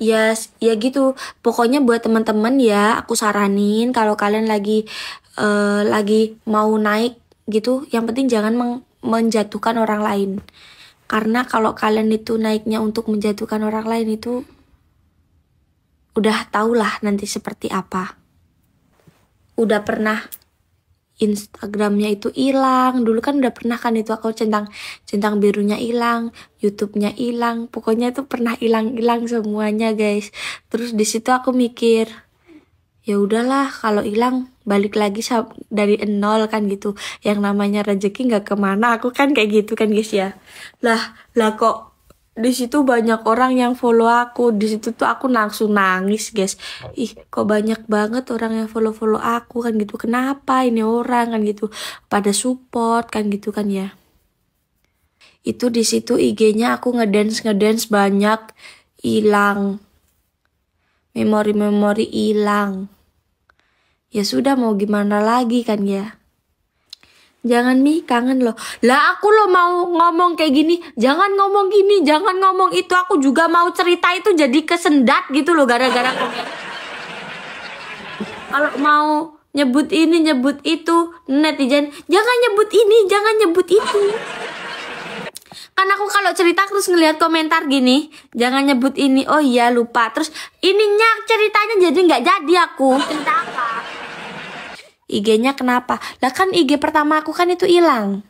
ya ya gitu pokoknya buat teman-teman ya aku saranin kalau kalian lagi uh, lagi mau naik gitu yang penting jangan meng menjatuhkan orang lain karena kalau kalian itu naiknya untuk menjatuhkan orang lain itu udah tahulah nanti seperti apa udah pernah Instagramnya itu hilang dulu kan udah pernah kan itu aku centang centang birunya hilang YouTube-nya hilang pokoknya itu pernah hilang-hilang semuanya guys terus di situ aku mikir ya udahlah kalau hilang balik lagi dari nol kan gitu yang namanya rezeki nggak kemana aku kan kayak gitu kan guys ya lah lah kok di situ banyak orang yang follow aku di situ tuh aku langsung nangis guys ih kok banyak banget orang yang follow follow aku kan gitu kenapa ini orang kan gitu pada support kan gitu kan ya itu di situ IG-nya aku ngedance ngedance banyak hilang memori memori hilang ya sudah mau gimana lagi kan ya Jangan mi kangen loh. Lah aku lo mau ngomong kayak gini, jangan ngomong gini, jangan ngomong itu. Aku juga mau cerita itu jadi kesendat gitu loh gara-gara aku Kalau mau nyebut ini, nyebut itu, netizen, jangan nyebut ini, jangan nyebut itu. Kan aku kalau cerita terus ngelihat komentar gini, jangan nyebut ini. Oh iya lupa. Terus ininya ceritanya jadi nggak jadi aku. Cerita apa? IG-nya kenapa? Lah kan IG pertama aku kan itu hilang.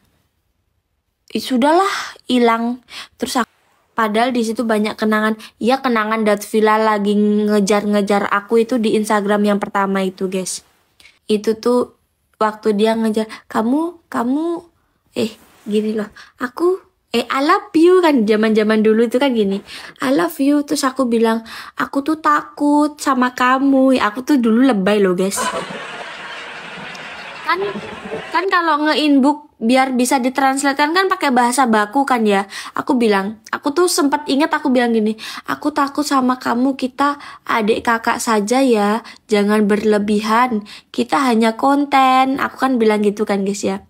Eh, sudahlah, hilang. Terus aku Padahal di situ banyak kenangan. Ya kenangan Dat Villa lagi ngejar-ngejar aku itu di Instagram yang pertama itu, guys. Itu tuh waktu dia ngejar kamu, kamu eh gini loh. Aku eh I love you kan zaman-zaman dulu itu kan gini. I love you terus aku bilang aku tuh takut sama kamu. Ya, aku tuh dulu lebay loh, guys kan kan kalau nge-inbook biar bisa ditranslatekan kan pakai bahasa baku kan ya. Aku bilang, aku tuh sempat inget aku bilang gini, aku takut sama kamu kita adik kakak saja ya, jangan berlebihan. Kita hanya konten. Aku kan bilang gitu kan guys ya.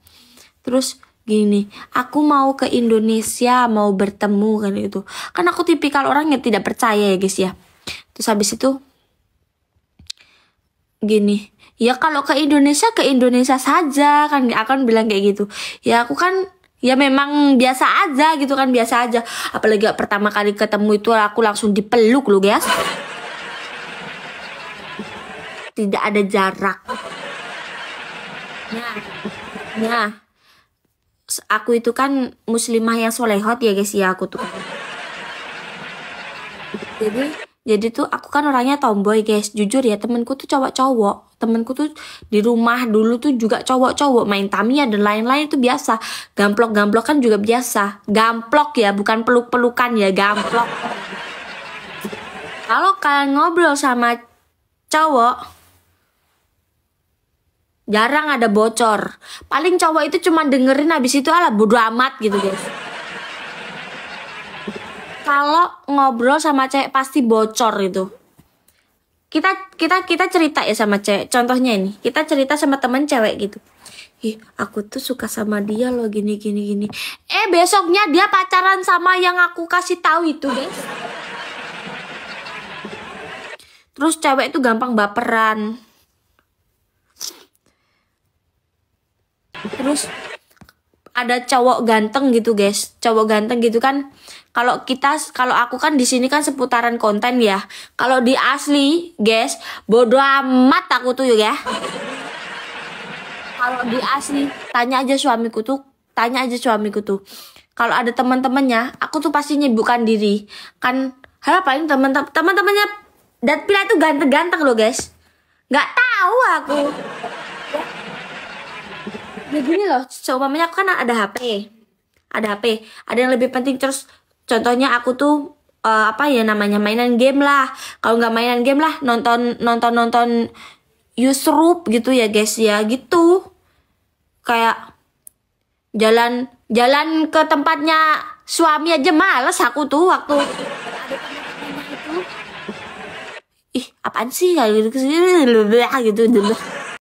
Terus gini, aku mau ke Indonesia, mau bertemu kan itu. Kan aku tipikal orang yang tidak percaya ya guys ya. Terus habis itu gini ya kalau ke Indonesia ke Indonesia saja kan akan bilang kayak gitu ya aku kan ya memang biasa aja gitu kan biasa aja apalagi pertama kali ketemu itu aku langsung dipeluk loh guys tidak ada jarak nah nah aku itu kan muslimah yang solehot ya guys ya aku tuh jadi jadi tuh aku kan orangnya tomboy guys jujur ya temenku tuh cowok-cowok temenku tuh di rumah dulu tuh juga cowok-cowok main tamia dan lain-lain itu biasa gamplok-gamplok kan juga biasa gamplok ya bukan peluk-pelukan ya gamplok kalau kalian ngobrol sama cowok jarang ada bocor paling cowok itu cuma dengerin habis itu ala bodo amat gitu guys kalau ngobrol sama cewek pasti bocor itu kita kita kita cerita ya sama cewek contohnya ini kita cerita sama temen cewek gitu ih aku tuh suka sama dia loh gini gini gini eh besoknya dia pacaran sama yang aku kasih tahu itu guys terus cewek itu gampang baperan terus ada cowok ganteng gitu guys cowok ganteng gitu kan kalau kita kalau aku kan di sini kan seputaran konten ya kalau di asli guys bodo amat aku tuh ya kalau di asli tanya aja suamiku tuh tanya aja suamiku tuh kalau ada teman-temannya aku tuh pasti nyibukkan diri kan hal paling teman-teman teman-temannya dan pilih tuh ganteng-ganteng loh guys nggak tahu aku ya gini loh seumpamanya aku kan ada HP ada HP ada yang lebih penting terus contohnya aku tuh uh, apa ya namanya mainan game lah kalau nggak mainan game lah nonton nonton nonton Yusrup gitu ya guys ya gitu kayak jalan jalan ke tempatnya suami aja males aku tuh waktu ih apaan sih kayak gitu gitu gitu